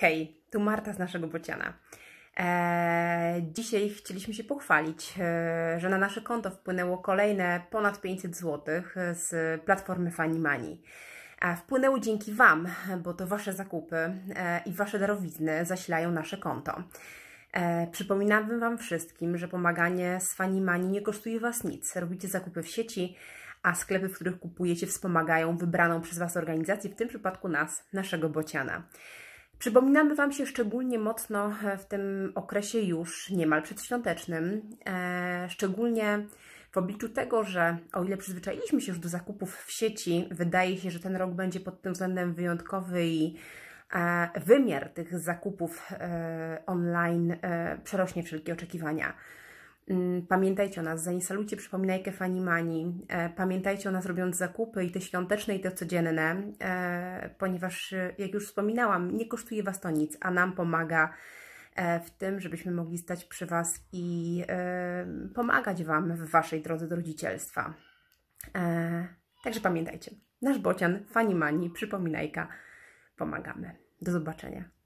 Hej, tu Marta z naszego Bociana. Eee, dzisiaj chcieliśmy się pochwalić, e, że na nasze konto wpłynęło kolejne ponad 500 zł e, z platformy Fanimani. E, wpłynęło dzięki Wam, bo to Wasze zakupy e, i Wasze darowizny zasilają nasze konto. E, przypominamy Wam wszystkim, że pomaganie z Mani nie kosztuje Was nic. Robicie zakupy w sieci, a sklepy, w których kupujecie, wspomagają wybraną przez Was organizację, w tym przypadku nas, naszego Bociana. Przypominamy Wam się szczególnie mocno e, w tym okresie już niemal przedświątecznym, e, szczególnie w obliczu tego, że o ile przyzwyczailiśmy się już do zakupów w sieci, wydaje się, że ten rok będzie pod tym względem wyjątkowy i e, wymiar tych zakupów online przerośnie wszelkie oczekiwania. Mm, pamiętajcie o nas, zainstalujcie przypominajkę Fanimani, e, pamiętajcie o nas robiąc zakupy i te świąteczne i te codzienne, e, ponieważ e, jak już wspominałam, nie kosztuje Was to nic, a nam pomaga w tym, żebyśmy mogli stać przy Was i pomagać Wam w Waszej drodze do rodzicielstwa. Także pamiętajcie, nasz bocian Fanimani, przypominajka, pomagamy. Do zobaczenia.